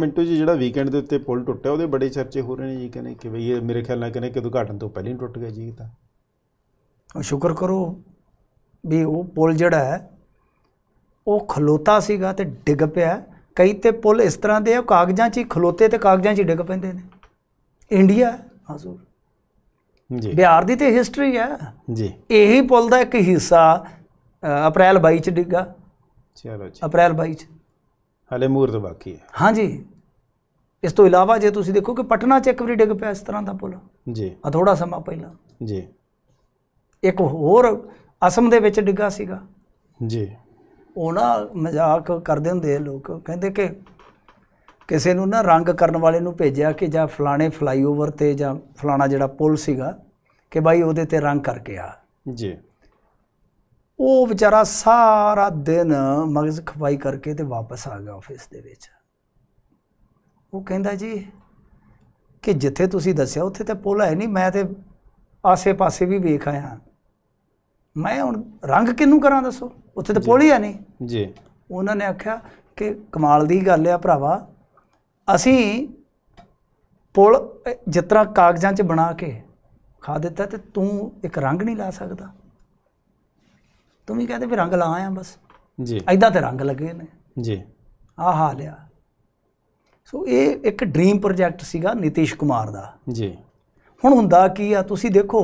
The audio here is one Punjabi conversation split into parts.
ਮਿੰਟੂ ਜੀ ਜਿਹੜਾ ਵੀਕਐਂਡ ਦੇ ਉੱਤੇ ਪੁਲ ਟੁੱਟਿਆ ਉਹਦੇ ਬੜੇ ਚਰਚੇ ਹੋ ਰਹੇ ਨੇ ਜੀ ਕਹਿੰਦੇ ਕਿ ਬਈ ਇਹ ਮੇਰੇ ਖਿਆਲ ਨਾਲ ਕਹਿੰਦੇ ਕਿ ਉਦਘਾਟਨ ਤੋਂ ਪਹਿਲਾਂ ਹੀ ਟੁੱਟ ਗਿਆ ਜੀ ਤਾਂ ਸ਼ੁਕਰ ਕਰੋ ਵੀ ਉਹ ਪੁਲ ਜਿਹੜਾ ਹੈ ਉਹ ਖਲੋਤਾ ਸੀਗਾ ਤੇ ਡਿੱਗ ਪਿਆ ਕਈ ਤੇ ਪੁਲ ਇਸ ਤਰ੍ਹਾਂ ਦੇ ਆ ਕਾਗਜ਼ਾਂ 'ਚ ਹੀ ਖਲੋਤੇ ਤੇ ਕਾਗਜ਼ਾਂ 'ਚ ਹੀ ਡਿੱਗ ਪੈਂਦੇ ਨੇ ਇੰਡੀਆ ਹਜ਼ੂਰ ਜੀ ਬਿਹਾਰ ਦੀ ਤੇ ਹਿਸਟਰੀ ਹੈ ਜੀ ਇਹੀ ਪੁਲ ਦਾ ਇੱਕ ਹਿੱਸਾ ਅਪ੍ਰੈਲ 22 ਚ ਡਿੱਗਾ ਚਲੋ ਜੀ ਅਪ੍ਰੈਲ 22 ਚ ਹਲੇ ਮੂਰਤ ਬਾਕੀ ਹੈ ਹਾਂਜੀ ਇਸ ਤੋਂ ਇਲਾਵਾ ਜੇ ਤੁਸੀਂ ਦੇਖੋ ਕਿ ਪਟਨਾ ਚ ਇੱਕ ਵਾਰੀ ਡਿੱਗ ਪਿਆ ਇਸ ਤਰ੍ਹਾਂ ਦਾ ਪੁਲ ਜੀ ਆ ਥੋੜਾ ਸਮਾਂ ਪਹਿਲਾਂ ਜੀ ਇੱਕ ਹੋਰ ਅਸਮ ਦੇ ਵਿੱਚ ਡਿੱਗਾ ਸੀਗਾ ਜੀ ਉਹਨਾਂ ਮਜ਼ਾਕ ਕਰਦੇ ਹੁੰਦੇ ਆ ਲੋਕ ਕਹਿੰਦੇ ਕਿ ਕਿਸੇ ਨੂੰ ਨਾ ਰੰਗ ਕਰਨ ਵਾਲੇ ਨੂੰ ਭੇਜਿਆ ਕਿ ਜਾਂ ਫਲਾਣੇ ਫਲਾਈਓਵਰ ਤੇ ਜਾਂ ਫਲਾਣਾ ਜਿਹੜਾ ਪੁਲ ਸੀਗਾ ਕਿ ਬਾਈ ਉਹਦੇ ਤੇ ਰੰਗ ਕਰਕੇ ਆ ਜੀ ਉਹ ਵਿਚਾਰਾ ਸਾਰਾ ਦਿਨ ਮਗਜ਼ ਖਪਾਈ ਕਰਕੇ ਤੇ ਵਾਪਸ ਆ ਗਿਆ ਆਫਿਸ ਦੇ ਵਿੱਚ ਉਹ ਕਹਿੰਦਾ ਜੀ ਕਿ ਜਿੱਥੇ ਤੁਸੀਂ ਦੱਸਿਆ ਉੱਥੇ ਤੇ ਪੁੱਲ ਹੈ ਨਹੀਂ ਮੈਂ ਤੇ ਆਸੇ-ਪਾਸੇ ਵੀ ਵੇਖ ਆਇਆ ਮੈਂ ਹੁਣ ਰੰਗ ਕਿੰਨੂੰ ਕਰਾਂ ਦੱਸੋ ਉੱਥੇ ਤੇ ਪੁੱਲ ਹੀ ਆ ਨਹੀਂ ਜੀ ਉਹਨਾਂ ਨੇ ਆਖਿਆ ਕਿ ਕਮਾਲ ਦੀ ਗੱਲ ਆ ਭਰਾਵਾ ਅਸੀਂ ਪੁੱਲ ਜਿੱਤਰਾ ਕਾਗਜ਼ਾਂ 'ਚ ਬਣਾ ਕੇ ਖਾ ਦਿੱਤਾ ਤੇ ਤੂੰ ਇੱਕ ਰੰਗ ਨਹੀਂ ਲਾ ਸਕਦਾ ਤੂੰ ਵੀ ਕਹਦੇ ਵੀ ਰੰਗ ਲਾ ਆਇਆ ਬਸ ਜੀ ਐਦਾਂ ਤੇ ਰੰਗ ਲੱਗੇ ਨੇ ਜੀ ਆ ਹਾਲ ਆ ਸੋ ਇਹ ਇੱਕ ਡ੍ਰੀਮ ਪ੍ਰੋਜੈਕਟ ਸੀਗਾ ਨਿਤੇਸ਼ ਕੁਮਾਰ ਦਾ ਜੀ ਹੁਣ ਹੁੰਦਾ ਕੀ ਆ ਤੁਸੀਂ ਦੇਖੋ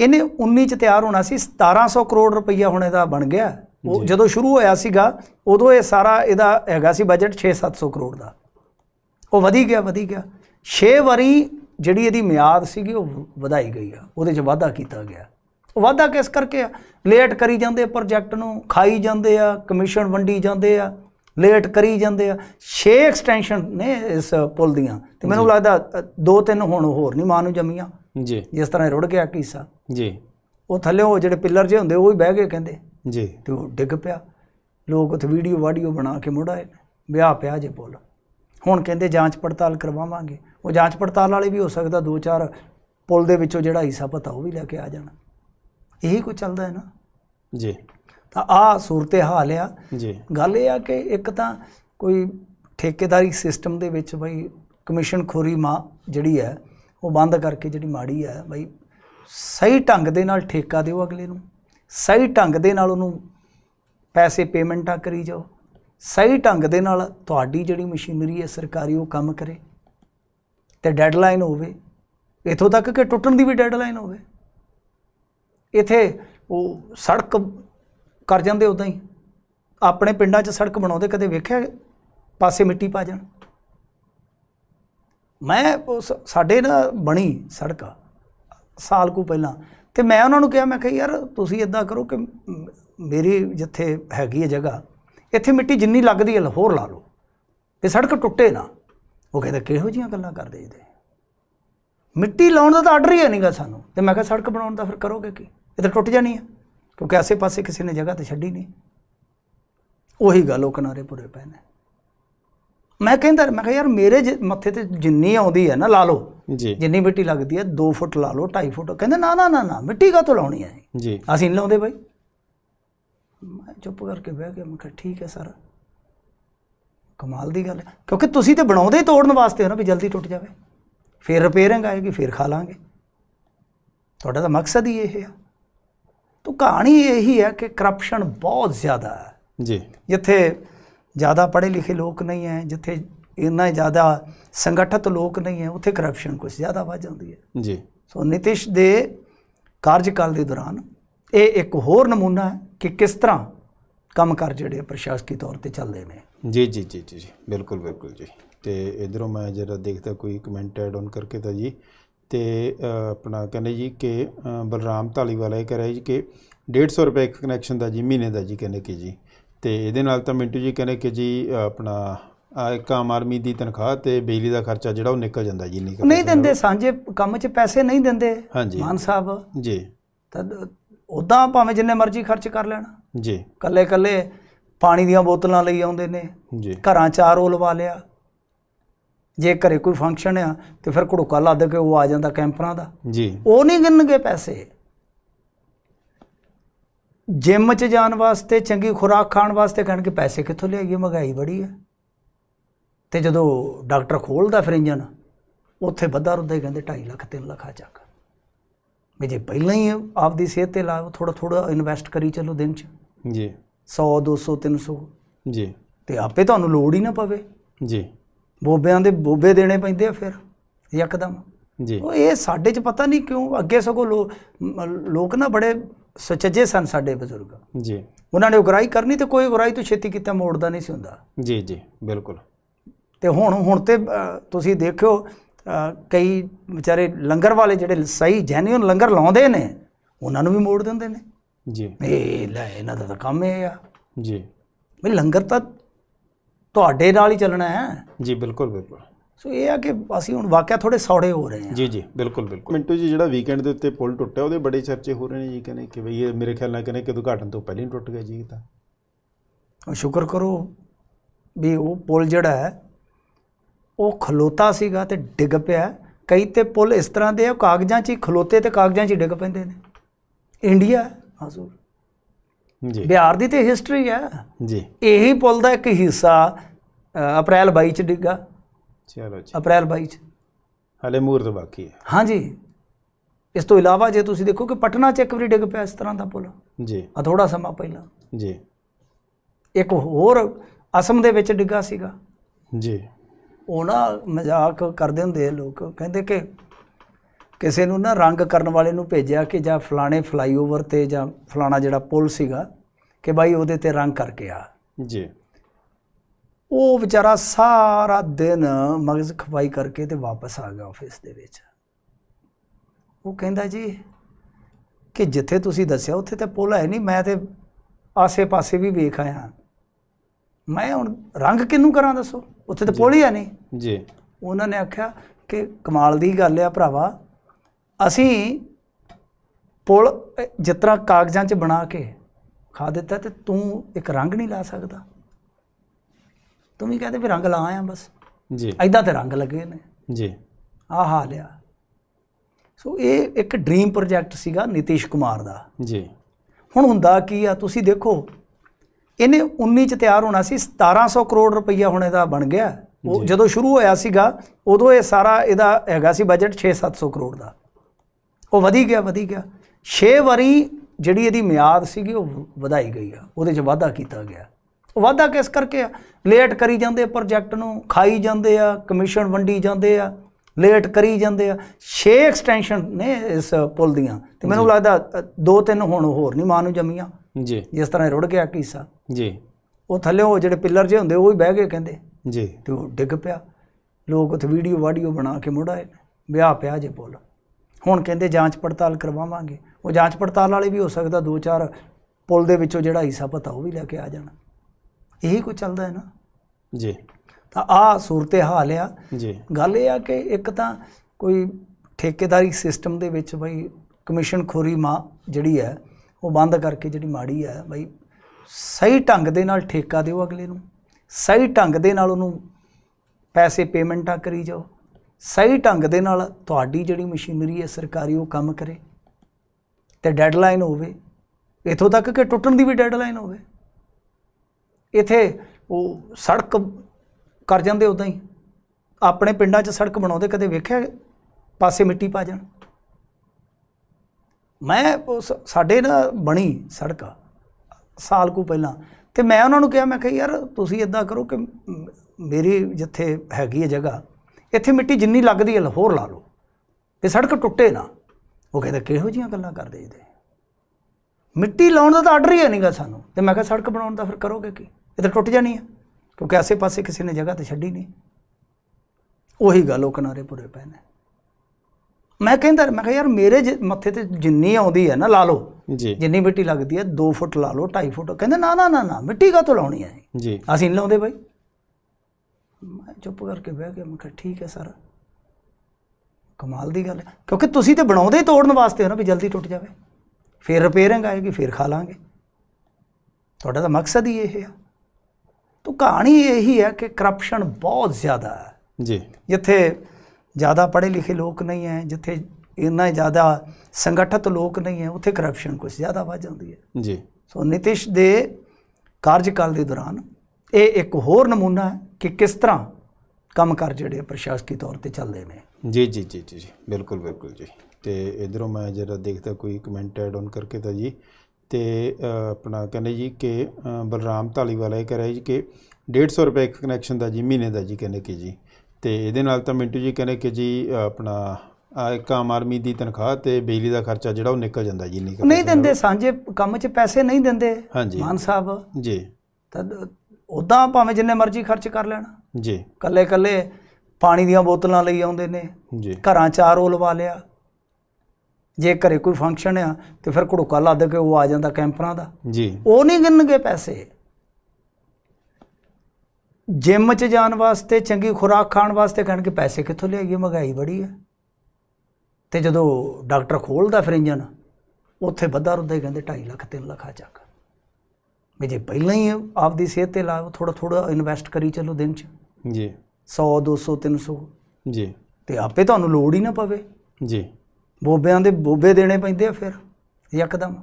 ਇਹਨੇ 19 ਚ ਤਿਆਰ ਹੋਣਾ ਸੀ 1700 ਕਰੋੜ ਰੁਪਈਆ ਹੁਣ ਇਹਦਾ ਬਣ ਗਿਆ ਉਹ ਜਦੋਂ ਸ਼ੁਰੂ ਹੋਇਆ ਸੀਗਾ ਉਦੋਂ ਇਹ ਸਾਰਾ ਇਹਦਾ ਹੈਗਾ ਸੀ ਬਜਟ 6-700 ਕਰੋੜ ਦਾ ਉਹ ਵਧੀ ਗਿਆ ਵਧੀ ਗਿਆ 6 ਵਾਰੀ ਜਿਹੜੀ ਇਹਦੀ ਮਿਆਦ ਸੀਗੀ ਉਹ ਵਧਾਈ ਗਈ ਆ ਉਹਦੇ 'ਚ ਵਾਧਾ ਕੀਤਾ ਗਿਆ ਉਹ ਵਾਧਾ ਕਿਸ ਕਰਕੇ ਆ ਲੇਟ ਕਰੀ ਜਾਂਦੇ ਪ੍ਰੋਜੈਕਟ ਨੂੰ ਖਾਈ ਜਾਂਦੇ ਆ ਕਮਿਸ਼ਨ ਵੰਡੀ ਜਾਂਦੇ ਆ ਲੇਟ ਕਰੀ ਜਾਂਦੇ ਆ 6 ਐਕਸਟੈਂਸ਼ਨ ਨੇ ਇਸ ਪੁਲ ਦੀਆਂ ਤੇ ਮੈਨੂੰ ਲੱਗਦਾ ਦੋ ਤਿੰਨ ਹੁਣ ਹੋਰ ਨਹੀਂ ਮਾਨੂ ਜਮੀਆਂ ਜੀ ਜਿਸ ਤਰ੍ਹਾਂ ਰੁੜ ਗਿਆ ਕੀਸਾ ਜੀ ਉਹ ਥੱਲੇ ਉਹ ਜਿਹੜੇ ਪਿੱਲਰ ਜੇ ਹੁੰਦੇ ਉਹ ਹੀ ਬਹਿ ਗਏ ਕਹਿੰਦੇ ਜੀ ਤੇ ਉਹ ਡਿੱਗ ਪਿਆ ਲੋਕ ਉੱਥੇ ਵੀਡੀਓ ਵਾਡੀਓ ਬਣਾ ਕੇ ਮੁੜਾਏ ਵਿਆਹ ਪਿਆ ਜੇ ਪੁੱਲ ਹੁਣ ਕਹਿੰਦੇ ਜਾਂਚ ਪੜਤਾਲ ਕਰਵਾਵਾਂਗੇ ਉਹ ਜਾਂਚ ਪੜਤਾਲ ਵਾਲੇ ਵੀ ਹੋ ਸਕਦਾ ਦੋ ਚਾਰ ਪੁਲ ਦੇ ਵਿੱਚੋਂ ਜਿਹੜਾ ਹਿੱਸਾ ਪਤਾ ਉਹ ਵੀ ਲੈ ਕੇ ਆ ਜਾਣਾ ਇਹੀ ਕੁਝ ਚੱਲਦਾ ਹੈ ਨਾ ਜੀ ਤਾਂ ਆ ਸੂਰਤੇ ਹਾਲ ਆ ਜੀ ਗੱਲ ਇਹ ਆ ਕਿ ਇੱਕ ਤਾਂ ਕੋਈ ਠੇਕੇਦਾਰੀ ਸਿਸਟਮ ਦੇ ਵਿੱਚ ਬਈ ਕਮਿਸ਼ਨ ਖੋਰੀ ਮਾ ਜਿਹੜੀ ਹੈ ਉਹ ਬੰਦ ਕਰਕੇ ਜਿਹੜੀ ਮਾੜੀ ਹੈ ਬਈ ਸਹੀ ਢੰਗ ਦੇ ਨਾਲ ਠੇਕਾ ਦਿਓ ਅਗਲੇ ਨੂੰ ਸਹੀ ਢੰਗ ਦੇ ਨਾਲ ਉਹਨੂੰ ਪੈਸੇ ਪੇਮੈਂਟਾਂ ਕਰੀ ਜਾਓ ਸਹੀ ਢੰਗ ਦੇ ਨਾਲ ਤੁਹਾਡੀ ਜਿਹੜੀ ਮਸ਼ੀਨਰੀ ਹੈ ਸਰਕਾਰੀ ਉਹ ਕੰਮ ਕਰੇ ਤੇ ਡੈਡਲਾਈਨ ਹੋਵੇ ਇਥੋਂ ਤੱਕ ਕਿ ਟੁੱਟਣ ਦੀ ਵੀ ਡੈਡਲਾਈਨ ਹੋਵੇ ਇੱਥੇ ਉਹ ਸੜਕ ਕਰ ਜਾਂਦੇ ਉਦਾਂ ਹੀ ਆਪਣੇ ਪਿੰਡਾਂ 'ਚ ਸੜਕ ਬਣਾਉਂਦੇ ਕਦੇ ਵੇਖਿਆ ਪਾਸੇ ਮਿੱਟੀ ਪਾ ਜਾਣ ਮੈਂ ਸਾਡੇ ਨਾ ਬਣੀ ਸੜਕ ਸਾਲ ਕੁ ਪਹਿਲਾਂ ਤੇ ਮੈਂ ਉਹਨਾਂ ਨੂੰ ਕਿਹਾ ਮੈਂ ਕਿਹਾ ਯਾਰ ਤੁਸੀਂ ਇਦਾਂ ਕਰੋ ਕਿ ਮੇਰੀ ਜਿੱਥੇ ਹੈਗੀ ਹੈ ਜਗ੍ਹਾ ਇੱਥੇ ਮਿੱਟੀ ਜਿੰਨੀ ਲੱਗਦੀ ਹੈ ਹੋਰ ਲਾ ਲਓ ਤੇ ਸੜਕ ਟੁੱਟੇ ਨਾ ਉਹ ਕਹਿੰਦਾ ਕਿਹੋ ਜੀਆਂ ਗੱਲਾਂ ਕਰਦੇ ਇਹਦੇ ਮਿੱਟੀ ਲਾਉਣ ਦਾ ਤਾਂ ਆਰਡਰ ਹੀ ਨਹੀਂਗਾ ਸਾਨੂੰ ਤੇ ਮੈਂ ਕਿਹਾ ਸੜਕ ਬਣਾਉਣ ਦਾ ਫਿਰ ਕਰੋਗੇ ਕੀ ਇਹ ਤਾਂ ਟੁੱਟ ਜਾਣੀ ਹੈ ਕਿਉਂਕਿ ਆਸੇ ਪਾਸੇ ਕਿਸੇ ਨੇ ਜਗ੍ਹਾ ਤੇ ਛੱਡੀ ਨਹੀਂ ਉਹੀ ਗੱਲ ਉਹ ਕਿਨਾਰੇ ਪੁਰੇ ਪਏ ਨੇ ਮੈਂ ਕਹਿੰਦਾ ਮੈਂ ਕਿਹਾ ਯਾਰ ਮੇਰੇ ਮੱਥੇ ਤੇ ਜਿੰਨੀ ਆਉਂਦੀ ਹੈ ਨਾ ਲਾ ਲਓ ਜੀ ਜਿੰਨੀ ਮਿੱਟੀ ਲੱਗਦੀ ਹੈ 2 ਫੁੱਟ ਲਾ ਲਓ 2.5 ਫੁੱਟ ਕਹਿੰਦੇ ਨਾ ਨਾ ਨਾ ਨਾ ਮਿੱਟੀ ਕਾ ਤੋਂ ਲਾਉਣੀ ਹੈ ਜੀ ਅਸੀਂ ਲਾਉਂਦੇ ਬਾਈ ਮੈਂ ਚੁੱਪ ਕਰਕੇ ਬਹਿ ਗਿਆ ਮੈਂ ਕਿਹਾ ਠੀਕ ਹੈ ਸਰ ਕਮਾਲ ਦੀ ਗੱਲ ਹੈ ਕਿਉਂਕਿ ਤੁਸੀਂ ਤੇ ਬਣਾਉਂਦੇ ਹੀ ਤੋੜਨ ਵਾਸਤੇ ਹੋ ਨਾ ਵੀ ਜਲਦੀ ਟੁੱਟ ਜਾਵੇ ਫਿਰ ਰਿਪੇਅਰਿੰਗ ਆਏਗੀ ਫਿਰ ਖਾ ਲਾਂਗੇ ਤੁਹਾਡਾ ਤਾਂ ਮਕਸਦ ਹੀ ਇਹ ਹੈ तो ਕਹਾਣੀ ਇਹੀ ਹੈ ਕਿ ਕਰਪਸ਼ਨ ਬਹੁਤ ਜ਼ਿਆਦਾ ਹੈ ਜੀ ਜਿੱਥੇ ਜ਼ਿਆਦਾ ਪੜ੍ਹੇ ਲਿਖੇ ਲੋਕ ਨਹੀਂ ਹੈ ਜਿੱਥੇ ਇੰਨਾ ਜ਼ਿਆਦਾ ਸੰਗਠਿਤ ਲੋਕ ਨਹੀਂ ਹੈ ਉੱਥੇ ਕਰਪਸ਼ਨ ਕੁਝ ਜ਼ਿਆਦਾ ਵੱਧ ਜਾਂਦੀ ਹੈ ਜੀ ਸੋ ਨਿਤਿਸ਼ ਦੇ ਕਾਰਜਕਾਲ ਦੇ ਦੌਰਾਨ ਇਹ ਇੱਕ ਹੋਰ ਨਮੂਨਾ ਹੈ ਕਿ ਕਿਸ ਤਰ੍ਹਾਂ ਕੰਮ ਕਰ ਜਿਹੜੇ ਪ੍ਰਸ਼ਾਸਕੀ ਤੌਰ ਤੇ ਚੱਲਦੇ ਨੇ ਜੀ ਜੀ ਜੀ ਜੀ ਬਿਲਕੁਲ ਬਿਲਕੁਲ ਜੀ ਤੇ ਇਧਰੋਂ ਮੈਂ ਜਰਾ ਦੇਖਦਾ ਕੋਈ ਕਮੈਂਟ ਐਡ ਔਨ ਕਰਕੇ ਤਾਂ ਜੀ ਤੇ ਆਪਣਾ ਕਹਿੰਦੇ ਜੀ ਕਿ ਬਲਰਾਮ ਢਾਲੀਵਾਲਾ ਇਹ ਕਹ ਰਿਹਾ ਜੀ ਕਿ 150 ਰੁਪਏ ਇੱਕ ਕਨੈਕਸ਼ਨ ਦਾ ਜੀ ਮਹੀਨੇ ਦਾ ਜੀ ਕਹਿੰਦੇ ਕਿ ਜੀ ਤੇ ਇਹਦੇ ਨਾਲ ਤਾਂ ਮਿੰਟੂ ਜੀ ਕਹਿੰਦੇ ਕਿ ਜੀ ਆਪਣਾ ਇੱਕ ਆਮ ਆਰਮੀ ਦੀ ਤਨਖਾਹ ਤੇ ਬਿਜਲੀ ਦਾ ਖਰਚਾ ਜਿਹੜਾ ਉਹ ਨਿਕਲ ਜਾਂਦਾ ਜੀ ਨਹੀਂ ਨਹੀਂ ਦਿੰਦੇ ਸਾਂਝੇ ਕੰਮ 'ਚ ਪੈਸੇ ਨਹੀਂ ਦਿੰਦੇ ਹਾਂਜੀ ਮਾਨ ਸਾਹਿਬ ਜੀ ਤਾਂ ਉਦਾਂ ਭਾਵੇਂ ਜਿੰਨੇ ਮਰਜ਼ੀ ਖਰਚ ਕਰ ਲੈਣਾ ਜੀ ਕੱਲੇ ਕੱਲੇ ਪਾਣੀ ਦੀਆਂ ਬੋਤਲਾਂ ਲਈ ਆਉਂਦੇ ਨੇ ਜੀ ਘਰਾਂ 'ਚ ਲਵਾ ਲਿਆ ਜੇ ਘਰੇ ਕੋਈ ਫੰਕਸ਼ਨ ਆ ਤੇ ਫਿਰ ਘੜੋਕਾ ਲਾ ਦੇ ਕੇ ਉਹ ਆ ਜਾਂਦਾ ਕੈਂਪਰਾਂ ਦਾ ਜੀ ਉਹ ਨਹੀਂ ਗਿਣਨਗੇ ਪੈਸੇ ਜਿਮ 'ਚ ਜਾਣ ਵਾਸਤੇ ਚੰਗੀ ਖੁਰਾਕ ਖਾਣ ਵਾਸਤੇ ਕਿ ਪੈਸੇ ਕਿੱਥੋਂ ਲਿਆਈਏ ਮਹਿੰਗਾਈ ਬੜੀ ਹੈ ਤੇ ਜਦੋਂ ਡਾਕਟਰ ਖੋਲਦਾ ਫਿਰ ਇੰਜਨ ਉੱਥੇ ਵੱਧਾ ਰੁੱਦੇ ਕਹਿੰਦੇ 2.5 ਲੱਖ 3 ਲੱਖ ਆ ਚੱਕ ਵੀ ਜੇ ਪਹਿਲਾਂ ਹੀ ਆਪਦੀ ਸਿਹਤ ਤੇ ਲਾਓ ਥੋੜਾ ਥੋੜਾ ਇਨਵੈਸਟ ਕਰੀ ਚੱਲੋ ਦਿਨ 'ਚ ਜੀ 100 200 300 ਜੀ ਤੇ ਆਪੇ ਤੁਹਾਨੂੰ ਲੋੜ ਹੀ ਨਾ ਪਵੇ ਜੀ ਬੋਬਿਆਂ ਦੇ ਬੋਬੇ ਦੇਣੇ ਪੈਂਦੇ ਆ ਫਿਰ ਯਕਦਮ ਜੀ ਉਹ ਇਹ ਸਾਡੇ 'ਚ ਪਤਾ ਨਹੀਂ ਕਿਉਂ ਅੱਗੇ ਸਗੋ ਲੋਕ ਨਾ ਬੜੇ ਸੱਚੇ ਸਨ ਸਾਡੇ ਬਜ਼ੁਰਗ ਜੀ ਉਹਨਾਂ ਨੇ ਉਗਰਾਈ ਕਰਨੀ ਤੇ ਕੋਈ ਉਗਰਾਈ ਤੋਂ ਛੇਤੀ ਕੀਤਾ ਮੋੜਦਾ ਨਹੀਂ ਸੀ ਹੁੰਦਾ ਜੀ ਜੀ ਬਿਲਕੁਲ ਤੇ ਹੁਣ ਹੁਣ ਤੇ ਤੁਸੀਂ ਦੇਖਿਓ ਕਈ ਵਿਚਾਰੇ ਲੰਗਰ ਵਾਲੇ ਜਿਹੜੇ ਸਹੀ ਜੈਨੂਇਨ ਲੰਗਰ ਲਾਉਂਦੇ ਨੇ ਉਹਨਾਂ ਨੂੰ ਵੀ ਮੋੜ ਦਿੰਦੇ ਨੇ ਜੀ ਇਹ ਲੈ ਇਹਨਾਂ ਦਾ ਤਾਂ ਕੰਮ ਇਹ ਆ ਜੀ ਮੈਂ ਲੰਗਰ ਤਾਂ ਤੁਹਾਡੇ ਨਾਲ ਹੀ ਚੱਲਣਾ ਹੈ ਜੀ ਬਿਲਕੁਲ ਬਿਲਕੁਲ ਸੋ ਇਹ ਆ ਕਿ ਅਸੀਂ ਹੁਣ ਵਾਕਿਆ ਥੋੜੇ ਸੌੜੇ ਹੋ ਰਹੇ ਹਾਂ ਜੀ ਜੀ ਬਿਲਕੁਲ ਬਿਲਕੁਲ ਮਿੰਟੂ ਜੀ ਜਿਹੜਾ ਵੀਕਐਂਡ ਦੇ ਉੱਤੇ ਪੁਲ ਟੁੱਟਿਆ ਉਹਦੇ ਬੜੇ ਚਰਚੇ ਹੋ ਰਹੇ ਨੇ ਜੀ ਕਹਿੰਦੇ ਕਿ ਬਈ ਇਹ ਮੇਰੇ ਖਿਆਲ ਨਾਲ ਕਹਿੰਦੇ ਕਿ ਉਦਘਾਟਨ ਤੋਂ ਪਹਿਲਾਂ ਹੀ ਟੁੱਟ ਗਿਆ ਜੀ ਤਾਂ ਸ਼ੁਕਰ ਕਰੋ ਵੀ ਉਹ ਪੁਲ ਜਿਹੜਾ ਹੈ ਉਹ ਖਲੋਤਾ ਸੀਗਾ ਤੇ ਡਿੱਗ ਪਿਆ ਕਈ ਤੇ ਪੁਲ ਇਸ ਤਰ੍ਹਾਂ ਦੇ ਆ ਕਾਗਜ਼ਾਂ 'ਚ ਹੀ ਖਲੋਤੇ ਤੇ ਕਾਗਜ਼ਾਂ 'ਚ ਹੀ ਡਿੱਗ ਪੈਂਦੇ ਨੇ ਇੰਡੀਆ ਹਜ਼ੂਰ ਜੀ ਬਿਹਾਰ ਦੀ ਤੇ ਹਿਸਟਰੀ ਹੈ ਜੀ ਇਹੀ ਪੁਲ ਦਾ ਇੱਕ ਹਿੱਸਾ ਅਪ੍ਰੈਲ 22 ਚ ਡਿੱਗਾ ਚਲੋ ਜੀ ਅਪ੍ਰੈਲ 22 ਚ ਹਲੇ ਮੂਰਤ ਬਾਕੀ ਹੈ ਹਾਂਜੀ ਇਸ ਤੋਂ ਇਲਾਵਾ ਜੇ ਤੁਸੀਂ ਦੇਖੋ ਕਿ ਪਟਨਾ ਚ ਇੱਕ ਵਾਰੀ ਡਿੱਗ ਪਿਆ ਇਸ ਤਰ੍ਹਾਂ ਦਾ ਪੁਲ ਜੀ ਆ ਥੋੜਾ ਸਮਾਂ ਪਹਿਲਾਂ ਜੀ ਇੱਕ ਹੋਰ ਅਸਮ ਦੇ ਵਿੱਚ ਡਿੱਗਾ ਸੀਗਾ ਜੀ ਉਹਨਾਂ ਮਜ਼ਾਕ ਕਰਦੇ ਹੁੰਦੇ ਲੋਕ ਕਹਿੰਦੇ ਕਿ ਕਿਸੇ ਨੂੰ ਨਾ ਰੰਗ ਕਰਨ ਵਾਲੇ ਨੂੰ ਭੇਜਿਆ ਕਿ ਜਾਂ ਫਲਾਣੇ ਫਲਾਈਓਵਰ ਤੇ ਜਾਂ ਫਲਾਣਾ ਜਿਹੜਾ ਪੁਲ ਸੀਗਾ ਕਿ ਬਾਈ ਉਹਦੇ ਤੇ ਰੰਗ ਕਰਕੇ ਆ ਜੀ ਉਹ ਵਿਚਾਰਾ ਸਾਰਾ ਦਿਨ ਮਗਜ਼ ਖਪਾਈ ਕਰਕੇ ਤੇ ਵਾਪਸ ਆ ਗਿਆ ਆਫਿਸ ਦੇ ਵਿੱਚ ਉਹ ਕਹਿੰਦਾ ਜੀ ਕਿ ਜਿੱਥੇ ਤੁਸੀਂ ਦੱਸਿਆ ਉੱਥੇ ਤੇ ਪੁੱਲ ਹੈ ਨਹੀਂ ਮੈਂ ਤੇ ਆਸੇ-ਪਾਸੇ ਵੀ ਵੇਖ ਆਇਆ ਮੈਂ ਹੁਣ ਰੰਗ ਕਿੰਨੂੰ ਕਰਾਂ ਦੱਸੋ ਉੱਥੇ ਤੇ ਪੁੱਲ ਹੀ ਹੈ ਨਹੀਂ ਜੀ ਉਹਨਾਂ ਨੇ ਆਖਿਆ ਕਿ ਕਮਾਲ ਦੀ ਗੱਲ ਆ ਭਰਾਵਾ ਅਸੀਂ ਪੁੱਲ ਜਿੱਤਰਾ ਕਾਗਜ਼ਾਂ 'ਚ ਬਣਾ ਕੇ ਖਾ ਦਿੱਤਾ ਤੇ ਤੂੰ ਇੱਕ ਰੰਗ ਨਹੀਂ ਲਾ ਸਕਦਾ ਤੂੰ ਵੀ ਕਹਦੇ ਵੀ ਰੰਗ ਲਾ ਆਇਆ ਬਸ ਜੀ ਐਦਾਂ ਤੇ ਰੰਗ ਲੱਗੇ ਨੇ ਜੀ ਆ ਹਾਲ ਆ ਸੋ ਇਹ ਇੱਕ ਡ੍ਰੀਮ ਪ੍ਰੋਜੈਕਟ ਸੀਗਾ ਨਿਤੇਸ਼ ਕੁਮਾਰ ਦਾ ਜੀ ਹੁਣ ਹੁੰਦਾ ਕੀ ਆ ਤੁਸੀਂ ਦੇਖੋ ਇਹਨੇ 19 ਚ ਤਿਆਰ ਹੋਣਾ ਸੀ 1700 ਕਰੋੜ ਰੁਪਈਆ ਹੁਣ ਇਹਦਾ ਬਣ ਗਿਆ ਉਹ ਜਦੋਂ ਸ਼ੁਰੂ ਹੋਇਆ ਸੀਗਾ ਉਦੋਂ ਇਹ ਸਾਰਾ ਇਹਦਾ ਹੈਗਾ ਸੀ ਬਜਟ 6-700 ਕਰੋੜ ਦਾ ਉਹ ਵਧੀ ਗਿਆ ਵਧੀ ਗਿਆ 6 ਵਾਰੀ ਜਿਹੜੀ ਇਹਦੀ ਮਿਆਦ ਸੀਗੀ ਉਹ ਵਧਾਈ ਗਈ ਆ ਉਹਦੇ 'ਚ ਵਾਧਾ ਕੀਤਾ ਗਿਆ ਵਾਧਾ ਕਿਸ ਕਰਕੇ ਆ ਲੇਟ ਕਰੀ ਜਾਂਦੇ ਪ੍ਰੋਜੈਕਟ ਨੂੰ ਖਾਈ ਜਾਂਦੇ ਆ ਕਮਿਸ਼ਨ ਵੰਡੀ ਜਾਂਦੇ ਆ ਲੇਟ ਕਰੀ ਜਾਂਦੇ ਆ 6 ਐਕਸਟੈਂਸ਼ਨ ਨੇ ਇਸ ਪੁਲ ਦੀਆਂ ਤੇ ਮੈਨੂੰ ਲੱਗਦਾ ਦੋ ਤਿੰਨ ਹੁਣ ਹੋਰ ਨਹੀਂ ਮਾਨੂ ਜਮੀਆਂ ਜੀ ਜਿਸ ਤਰ੍ਹਾਂ ਰੁੜ ਗਿਆ ਕੀਸਾ ਜੀ ਉਹ ਥੱਲੇ ਉਹ ਜਿਹੜੇ ਪਿੱਲਰ ਜੇ ਹੁੰਦੇ ਉਹ ਹੀ ਬਹਿ ਗਏ ਕਹਿੰਦੇ ਜੀ ਤੇ ਉਹ ਡਿੱਗ ਪਿਆ ਲੋਕ ਉੱਥੇ ਵੀਡੀਓ ਵਾਡੀਓ ਬਣਾ ਕੇ ਮੁੜਾਏ ਵਿਆਹ ਪਿਆ ਜੇ ਪੁੱਲ ਹੁਣ ਕਹਿੰਦੇ ਜਾਂਚ ਪੜਤਾਲ ਕਰਵਾਵਾਂਗੇ ਉਹ ਜਾਂਚ ਪੜਤਾਲ ਵਾਲੇ ਵੀ ਹੋ ਸਕਦਾ ਦੋ ਚਾਰ ਪੁਲ ਦੇ ਵਿੱਚੋਂ ਜਿਹੜਾ ਹਿੱਸਾ ਪਤਾ ਉਹ ਵੀ ਲੈ ਕੇ ਆ ਜਾਣਾ ਇਹੀ ਕੁਝ ਚੱਲਦਾ ਹੈ ਨਾ ਜੀ ਤਾਂ ਆ ਸੂਰਤੇ ਹਾਲ ਆ ਜੀ ਗੱਲ ਇਹ ਆ ਕਿ ਇੱਕ ਤਾਂ ਕੋਈ ਠੇਕੇਦਾਰੀ ਸਿਸਟਮ ਦੇ ਵਿੱਚ ਬਈ ਕਮਿਸ਼ਨ ਖੋਰੀ ਮਾ ਜਿਹੜੀ ਹੈ ਉਹ ਬੰਦ ਕਰਕੇ ਜਿਹੜੀ ਮਾੜੀ ਹੈ ਬਈ ਸਹੀ ਢੰਗ ਦੇ ਨਾਲ ਠੇਕਾ ਦਿਓ ਅਗਲੇ ਨੂੰ ਸਹੀ ਢੰਗ ਦੇ ਨਾਲ ਉਹਨੂੰ ਪੈਸੇ ਪੇਮੈਂਟਾਂ ਕਰੀ ਜਾਓ ਸਹੀ ਢੰਗ ਦੇ ਨਾਲ ਤੁਹਾਡੀ ਜਿਹੜੀ ਮਸ਼ੀਨਰੀ ਹੈ ਸਰਕਾਰੀ ਉਹ ਕੰਮ ਕਰੇ ਤੇ ਡੈਡਲਾਈਨ ਹੋਵੇ ਇਥੋਂ ਤੱਕ ਕਿ ਟੁੱਟਣ ਦੀ ਵੀ ਡੈਡਲਾਈਨ ਹੋਵੇ ਇੱਥੇ ਉਹ ਸੜਕ ਕਰ ਜਾਂਦੇ ਉਦਾਂ ਹੀ ਆਪਣੇ ਪਿੰਡਾਂ 'ਚ ਸੜਕ ਬਣਾਉਂਦੇ ਕਦੇ ਵੇਖਿਆ ਪਾਸੇ ਮਿੱਟੀ ਪਾ ਜਾਣ ਮੈਂ ਸਾਡੇ ਨਾ ਬਣੀ ਸੜਕ ਸਾਲ ਕੁ ਪਹਿਲਾਂ ਤੇ ਮੈਂ ਉਹਨਾਂ ਨੂੰ ਕਿਹਾ ਮੈਂ ਕਿਹਾ ਯਾਰ ਤੁਸੀਂ ਇਦਾਂ ਕਰੋ ਕਿ ਮੇਰੀ ਜਿੱਥੇ ਹੈਗੀ ਹੈ ਜਗ੍ਹਾ ਇੱਥੇ ਮਿੱਟੀ ਜਿੰਨੀ ਲੱਗਦੀ ਹੈ ਹੋਰ ਲਾ ਲਓ ਤੇ ਸੜਕ ਟੁੱਟੇ ਨਾ ਉਹ ਕਹਿੰਦਾ ਕਿਹੋ ਜੀਆਂ ਗੱਲਾਂ ਕਰਦੇ ਇਹਦੇ ਮਿੱਟੀ ਲਾਉਣ ਦਾ ਤਾਂ ਆਰਡਰ ਹੀ ਨਹੀਂਗਾ ਸਾਨੂੰ ਤੇ ਮੈਂ ਕਿਹਾ ਸੜਕ ਬਣਾਉਣ ਦਾ ਫਿਰ ਕਰੋਗੇ ਕੀ ਇਹ ਤਾਂ ਟੁੱਟ ਜਾਣੀ ਹੈ ਕਿਉਂਕਿ ਆਸੇ-ਪਾਸੇ ਕਿਸੇ ਨੇ ਜਗ੍ਹਾ ਤੇ ਛੱਡੀ ਨਹੀਂ ਉਹੀ ਗੱਲ ਉਹ ਕਿਨਾਰੇ ਪੁਰੇ ਪਏ ਨੇ ਮੈਂ ਕਹਿੰਦਾ ਮੈਂ ਕਿਹਾ ਯਾਰ ਮੇਰੇ ਮੱਥੇ ਤੇ ਜਿੰਨੀ ਆਉਂਦੀ ਹੈ ਨਾ ਲਾ ਲਓ ਜੀ ਜਿੰਨੀ ਮਿੱਟੀ ਲੱਗਦੀ ਹੈ 2 ਫੁੱਟ ਲਾ ਲਓ 2.5 ਫੁੱਟ ਕਹਿੰਦੇ ਨਾ ਨਾ ਨਾ ਨਾ ਮਿੱਟੀ ਕਾ ਤੋਂ ਲਾਉਣੀ ਹੈ ਜੀ ਅਸੀਂ ਲਾਉਂਦੇ ਬਾਈ ਮੈਂ ਚੁੱਪ ਕਰਕੇ ਬਹਿ ਗਿਆ ਮੈਂ ਕਿਹਾ ਠੀਕ ਹੈ ਸਰ ਕਮਾਲ ਦੀ ਗੱਲ ਹੈ ਕਿਉਂਕਿ ਤੁਸੀਂ ਤੇ ਬਣਾਉਂਦੇ ਤੋੜਨ ਵਾਸਤੇ ਹੋ ਨਾ ਵੀ ਜਲਦੀ ਟੁੱਟ ਜਾਵੇ ਫਿਰ ਰਿਪੇਅਰਿੰਗ ਆਏਗੀ ਫਿਰ ਖਾ ਲਾਂਗੇ ਤੁਹਾਡਾ ਤਾਂ ਮਕਸਦ ਹੀ ਇਹ ਹੈ ਤੋ ਕਹਾਣੀ ਇਹੀ ਹੈ ਕਿ ਕਰਪਸ਼ਨ ਬਹੁਤ ਜ਼ਿਆਦਾ ਹੈ ਜੀ ਜਿੱਥੇ ਜ਼ਿਆਦਾ ਪੜ੍ਹੇ ਲਿਖੇ ਲੋਕ ਨਹੀਂ ਹੈ ਜਿੱਥੇ ਇੰਨਾ ਜ਼ਿਆਦਾ ਸੰਗਠਿਤ ਲੋਕ ਨਹੀਂ ਹੈ ਉੱਥੇ ਕਰਪਸ਼ਨ ਕੁਝ ਜ਼ਿਆਦਾ ਵੱਧ ਜਾਂਦੀ ਹੈ ਜੀ ਸੋ ਨਿਤਿਸ਼ ਦੇ ਕਾਰਜਕਾਲ ਦੇ ਦੌਰਾਨ ਇਹ ਇੱਕ ਹੋਰ ਨਮੂਨਾ ਹੈ ਕਿ ਕਿਸ ਤਰ੍ਹਾਂ ਕੰਮ ਕਰ ਜਿਹੜੇ ਪ੍ਰਸ਼ਾਸਕੀ ਤੌਰ ਤੇ ਚੱਲਦੇ ਨੇ ਜੀ ਜੀ ਜੀ ਜੀ ਬਿਲਕੁਲ ਬਿਲਕੁਲ ਜੀ ਤੇ ਇਧਰੋਂ ਮੈਂ ਜਿਹੜਾ ਦੇਖਦਾ ਕੋਈ ਕਮੈਂਟ ਐਡ ਔਨ ਕਰਕੇ ਤਾਂ ਜੀ ਤੇ ਆਪਣਾ ਕਹਿੰਦੇ ਜੀ ਕਿ ਬਲਰਾਮ ਢਾਲੀ ਵਾਲਾ ਇਹ ਕਹ ਰਿਹਾ ਜੀ ਕਿ 150 ਰੁਪਏ ਇੱਕ ਕਨੈਕਸ਼ਨ ਦਾ ਜੀ ਮਹੀਨੇ ਦਾ ਜੀ ਕਹਿੰਦੇ ਕਿ ਜੀ ਤੇ ਇਹਦੇ ਨਾਲ ਤਾਂ ਮਿੰਟੂ ਜੀ ਕਹਿੰਦੇ ਕਿ ਜੀ ਆਪਣਾ ਇੱਕ ਆਮ ਆਰਮੀ ਦੀ ਤਨਖਾਹ ਤੇ ਬਿਜਲੀ ਦਾ ਖਰਚਾ ਜਿਹੜਾ ਉਹ ਨਿਕਲ ਜਾਂਦਾ ਜੀ ਨਹੀਂ ਨਹੀਂ ਦਿੰਦੇ ਸਾਂਝੇ ਕੰਮ 'ਚ ਪੈਸੇ ਨਹੀਂ ਦਿੰਦੇ ਹਾਂਜੀ ਮਾਨ ਸਾਹਿਬ ਜੀ ਤਾਂ ਉਦਾਂ ਭਾਵੇਂ ਜਿੰਨੇ ਮਰਜ਼ੀ ਖਰਚ ਕਰ ਲੈਣਾ ਜੀ ਕੱਲੇ ਕੱਲੇ ਪਾਣੀ ਦੀਆਂ ਬੋਤਲਾਂ ਲਈ ਆਉਂਦੇ ਨੇ ਜੀ ਘਰਾਂ ਚਾਰੋਂ ਲਵਾ ਲਿਆ ਜੇ ਘਰੇ ਕੋਈ ਫੰਕਸ਼ਨ ਆ ਤੇ ਫਿਰ ਘੜੋਕਾ ਦੇ ਕੇ ਉਹ ਆ ਜਾਂਦਾ ਕੈਂਪਰਾਂ ਦਾ ਜੀ ਉਹ ਨਹੀਂ ਗਿਣਨਗੇ ਪੈਸੇ ਜਿਮ 'ਚ ਜਾਣ ਵਾਸਤੇ ਚੰਗੀ ਖੁਰਾਕ ਖਾਣ ਵਾਸਤੇ ਕੇ ਪੈਸੇ ਕਿੱਥੋਂ ਲਿਆਈਏ ਮਹਿੰਗਾਈ ਬੜੀ ਹੈ ਤੇ ਜਦੋਂ ਡਾਕਟਰ ਖੋਲਦਾ ਫਿਰ ਇੰਜਨ ਉੱਥੇ ਵੱਧਾ ਰੁੱਦੇ ਕਹਿੰਦੇ 2.5 ਲੱਖ 3 ਲੱਖ ਆ ਚੱਕ ਵੀ ਜੇ ਪਹਿਲਾਂ ਹੀ ਆਪਦੀ ਸਿਹਤ ਤੇ ਲਾਓ ਥੋੜਾ ਥੋੜਾ ਇਨਵੈਸਟ ਕਰੀ ਚੱਲੋ ਦਿਨ 'ਚ ਜੀ 100 200 300 ਜੀ ਤੇ ਆਪੇ ਤੁਹਾਨੂੰ ਲੋੜ ਹੀ ਨਾ ਪਵੇ ਜੀ ਬੋਬਿਆਂ ਦੇ ਬੋਬੇ ਦੇਣੇ ਪੈਂਦੇ ਆ ਫਿਰ ਯਕਦਮ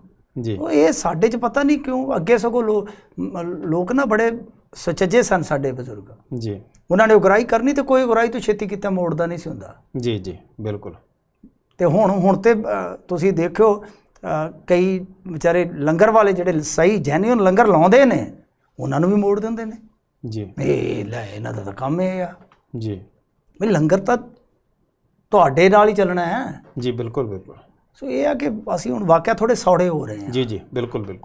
ਜੀ ਉਹ ਇਹ ਸਾਡੇ 'ਚ ਪਤਾ ਨਹੀਂ ਕਿਉਂ ਅੱਗੇ ਸਗੋ ਲੋਕ ਨਾ ਬੜੇ ਸੱਚੇ ਸਨ ਸਾਡੇ ਬਜ਼ੁਰਗ ਜੀ ਉਹਨਾਂ ਨੇ ਉਗਰਾਈ ਕਰਨੀ ਤੇ ਕੋਈ ਉਗਰਾਈ ਤੋਂ ਛੇਤੀ ਕੀਤਾ ਮੋੜਦਾ ਨਹੀਂ ਸੀ ਹੁੰਦਾ ਜੀ ਜੀ ਬਿਲਕੁਲ ਤੇ ਹੁਣ ਹੁਣ ਤੇ ਤੁਸੀਂ ਦੇਖਿਓ ਕਈ ਵਿਚਾਰੇ ਲੰਗਰ ਵਾਲੇ ਜਿਹੜੇ ਸਹੀ ਜੈਨੂਇਨ ਲੰਗਰ ਲਾਉਂਦੇ ਨੇ ਉਹਨਾਂ ਨੂੰ ਵੀ ਮੋੜ ਦਿੰਦੇ ਨੇ ਜੀ ਇਹ ਲੈ ਇਹਨਾਂ ਦਾ ਤਾਂ ਕੰਮ ਇਹ ਆ ਜੀ ਮੈਂ ਲੰਗਰ ਤਾਂ ਤੁਹਾਡੇ ਨਾਲ ਹੀ ਚੱਲਣਾ ਹੈ ਜੀ ਬਿਲਕੁਲ ਬਿਲਕੁਲ ਸੋ ਇਹ ਆ ਕਿ ਅਸੀਂ ਹੁਣ ਵਾਕਿਆ ਥੋੜੇ ਸੌੜੇ ਹੋ ਰਹੇ ਹਾਂ ਜੀ ਜੀ ਬਿਲਕੁਲ ਬਿਲਕੁਲ